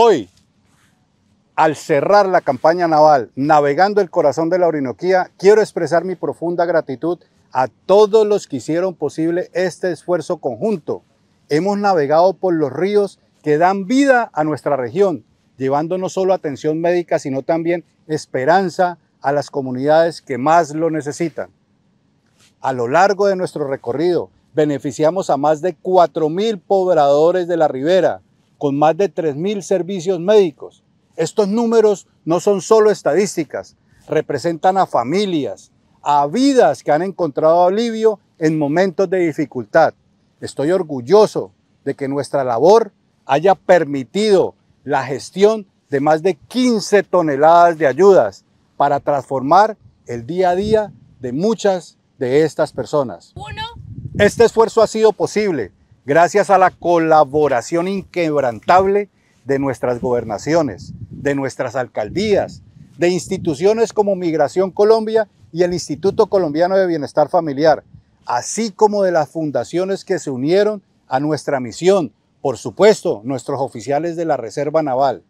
Hoy, al cerrar la campaña naval, navegando el corazón de la Orinoquía, quiero expresar mi profunda gratitud a todos los que hicieron posible este esfuerzo conjunto. Hemos navegado por los ríos que dan vida a nuestra región, llevando no solo atención médica, sino también esperanza a las comunidades que más lo necesitan. A lo largo de nuestro recorrido, beneficiamos a más de 4.000 pobladores de la ribera, con más de 3.000 servicios médicos. Estos números no son solo estadísticas, representan a familias, a vidas que han encontrado alivio en momentos de dificultad. Estoy orgulloso de que nuestra labor haya permitido la gestión de más de 15 toneladas de ayudas para transformar el día a día de muchas de estas personas. Este esfuerzo ha sido posible gracias a la colaboración inquebrantable de nuestras gobernaciones, de nuestras alcaldías, de instituciones como Migración Colombia y el Instituto Colombiano de Bienestar Familiar, así como de las fundaciones que se unieron a nuestra misión, por supuesto, nuestros oficiales de la Reserva Naval.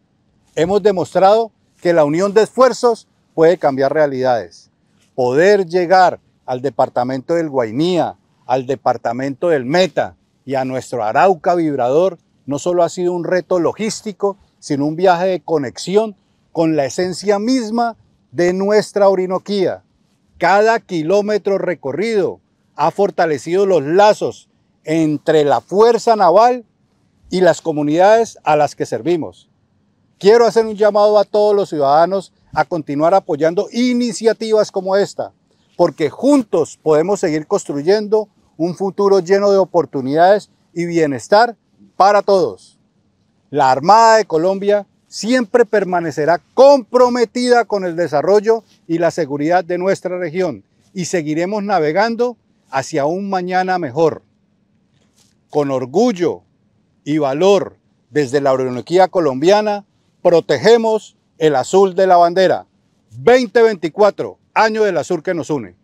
Hemos demostrado que la unión de esfuerzos puede cambiar realidades. Poder llegar al departamento del Guainía, al departamento del Meta, y a nuestro Arauca Vibrador no solo ha sido un reto logístico, sino un viaje de conexión con la esencia misma de nuestra Orinoquía. Cada kilómetro recorrido ha fortalecido los lazos entre la fuerza naval y las comunidades a las que servimos. Quiero hacer un llamado a todos los ciudadanos a continuar apoyando iniciativas como esta, porque juntos podemos seguir construyendo un futuro lleno de oportunidades y bienestar para todos. La Armada de Colombia siempre permanecerá comprometida con el desarrollo y la seguridad de nuestra región y seguiremos navegando hacia un mañana mejor. Con orgullo y valor desde la Orinoquía colombiana, protegemos el azul de la bandera. 2024, año del azul que nos une.